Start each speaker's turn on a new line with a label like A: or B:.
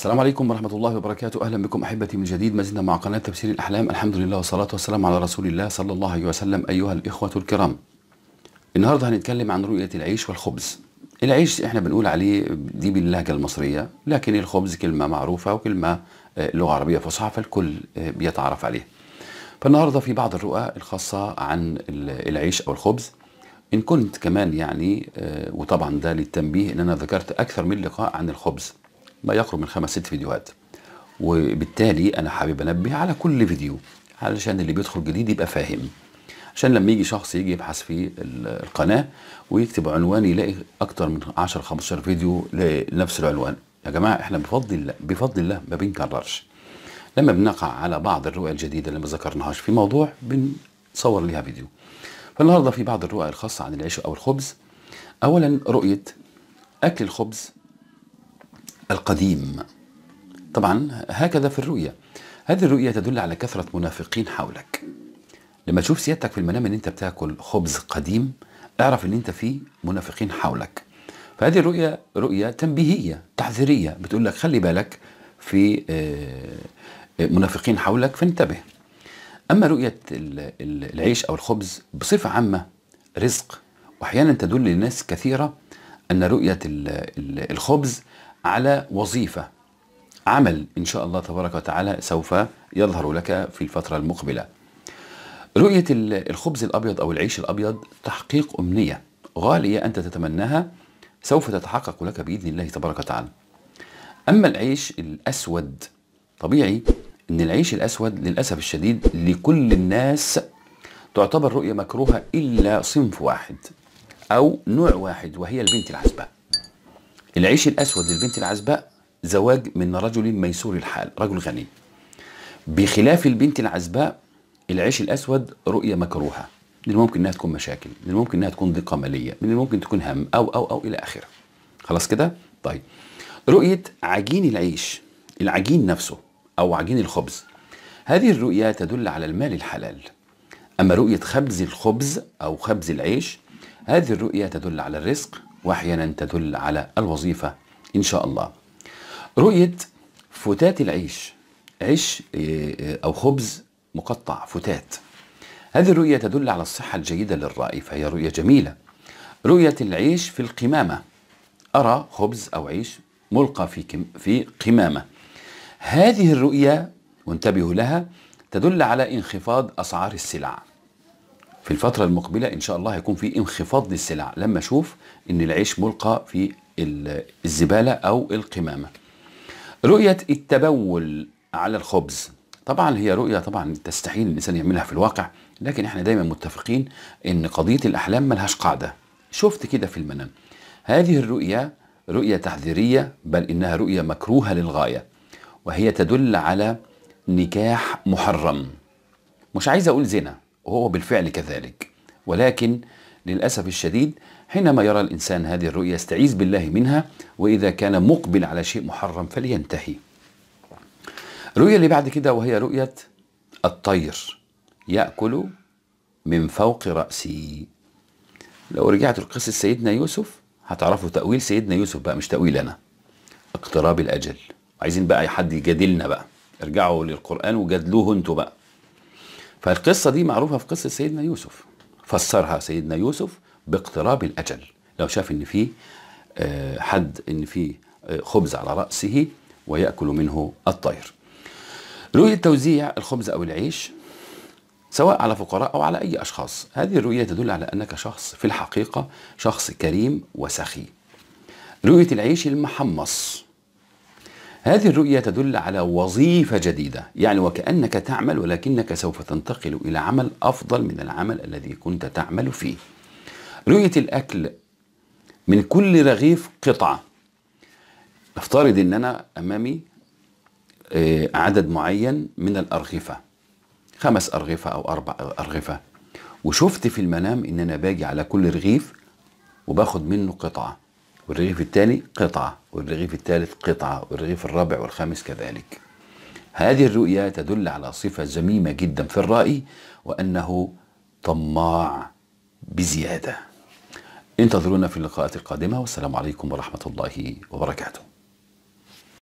A: السلام عليكم ورحمة الله وبركاته أهلا بكم أحبتي من جديد مازلنا مع قناة تفسير الأحلام الحمد لله والصلاة والسلام على رسول الله صلى الله عليه وسلم أيها الإخوة الكرام النهاردة هنتكلم عن رؤية العيش والخبز العيش احنا بنقول عليه دي باللهجة المصرية لكن الخبز كلمة معروفة وكلمة آه، لغة عربية فصحى فالكل آه، بيتعرف عليه فالنهاردة في بعض الرؤى الخاصة عن العيش أو الخبز إن كنت كمان يعني آه، وطبعا ده للتنبيه إن أنا ذكرت أكثر من لقاء عن الخبز ما يقرب من خمس ست فيديوهات وبالتالي انا حابب انبه على كل فيديو علشان اللي بيدخل جديد يبقى فاهم عشان لما يجي شخص يجي يبحث في القناه ويكتب عنوان يلاقي اكتر من 10 15 فيديو لنفس العنوان يا جماعه احنا بفضل الله بفضل الله ما بنكررش لما بنقع على بعض الرؤى الجديده اللي ما ذكرناهاش في موضوع بنصور ليها فيديو فالنهارده في بعض الرؤى الخاصه عن العيش او الخبز اولا رؤيه اكل الخبز القديم طبعا هكذا في الرؤية هذه الرؤية تدل على كثرة منافقين حولك لما تشوف سيادتك في المنام ان انت بتاكل خبز قديم اعرف ان انت في منافقين حولك فهذه الرؤية رؤية تنبيهية تحذيرية بتقول لك خلي بالك في آه، آه، منافقين حولك فانتبه أما رؤية العيش أو الخبز بصفة عامة رزق وأحيانا تدل لناس كثيرة أن رؤية الخبز على وظيفة عمل إن شاء الله تبارك وتعالى سوف يظهر لك في الفترة المقبلة رؤية الخبز الأبيض أو العيش الأبيض تحقيق أمنية غالية أنت تتمناها سوف تتحقق لك بإذن الله تبارك وتعالى أما العيش الأسود طبيعي أن العيش الأسود للأسف الشديد لكل الناس تعتبر رؤية مكروهة إلا صنف واحد أو نوع واحد وهي البنت العسبه العيش الأسود للبنت العزباء زواج من رجل ميسور الحال رجل غني بخلاف البنت العزباء العيش الأسود رؤية مكروهة من الممكن انها تكون مشاكل من الممكن انها تكون ضيقه ماليه من الممكن تكون هم او او او الى اخره خلاص كده طيب رؤيه عجين العيش العجين نفسه او عجين الخبز هذه الرؤيه تدل على المال الحلال اما رؤيه خبز الخبز او خبز العيش هذه الرؤيه تدل على الرزق واحيانا تدل على الوظيفه ان شاء الله. رؤيه فتات العيش عيش آه، او خبز مقطع فتات. هذه الرؤيه تدل على الصحه الجيده للرأي فهي رؤيه جميله. رؤيه العيش في القمامه ارى خبز او عيش ملقى في في قمامه. هذه الرؤيه وانتبهوا لها تدل على انخفاض اسعار السلع. في الفترة المقبلة إن شاء الله هيكون في انخفاض للسلع لما أشوف إن العيش ملقى في الزبالة أو القمامة. رؤية التبول على الخبز طبعا هي رؤية طبعا تستحيل الإنسان يعملها في الواقع لكن احنا دايما متفقين إن قضية الأحلام ملهاش قاعدة شفت كده في المنام هذه الرؤية رؤية تحذيرية بل إنها رؤية مكروهة للغاية وهي تدل على نكاح محرم مش عايز أقول زنا وهو بالفعل كذلك ولكن للأسف الشديد حينما يرى الإنسان هذه الرؤية يستعيذ بالله منها وإذا كان مقبل على شيء محرم فلينتهي الرؤية اللي بعد كده وهي رؤية الطير يأكل من فوق رأسي لو رجعت لقصة سيدنا يوسف هتعرفوا تأويل سيدنا يوسف بقى مش تأويل أنا اقتراب الأجل عايزين بقى حد يجادلنا بقى ارجعوا للقرآن وجادلوه انتوا بقى فالقصة دي معروفة في قصة سيدنا يوسف فسرها سيدنا يوسف باقتراب الأجل لو شاف إن في آه، حد إن في آه، خبز على رأسه ويأكل منه الطير رؤية توزيع الخبز أو العيش سواء على فقراء أو على أي أشخاص هذه الرؤية تدل على أنك شخص في الحقيقة شخص كريم وسخي رؤية العيش المحمص هذه الرؤية تدل على وظيفة جديدة يعني وكأنك تعمل ولكنك سوف تنتقل إلى عمل أفضل من العمل الذي كنت تعمل فيه رؤية الأكل من كل رغيف قطعة نفترض أن أنا أمامي آه، عدد معين من الأرغفة خمس أرغفة أو أربع أرغفة وشفت في المنام أن أنا باجي على كل رغيف وباخد منه قطعة والرغيف الثاني قطعة والرغيف الثالث قطعة والرغيف الرابع والخامس كذلك هذه الرؤيا تدل على صفة ذميمة جدا في الرائي وأنه طماع بزيادة انتظرونا في اللقاءات القادمة والسلام عليكم ورحمة الله وبركاته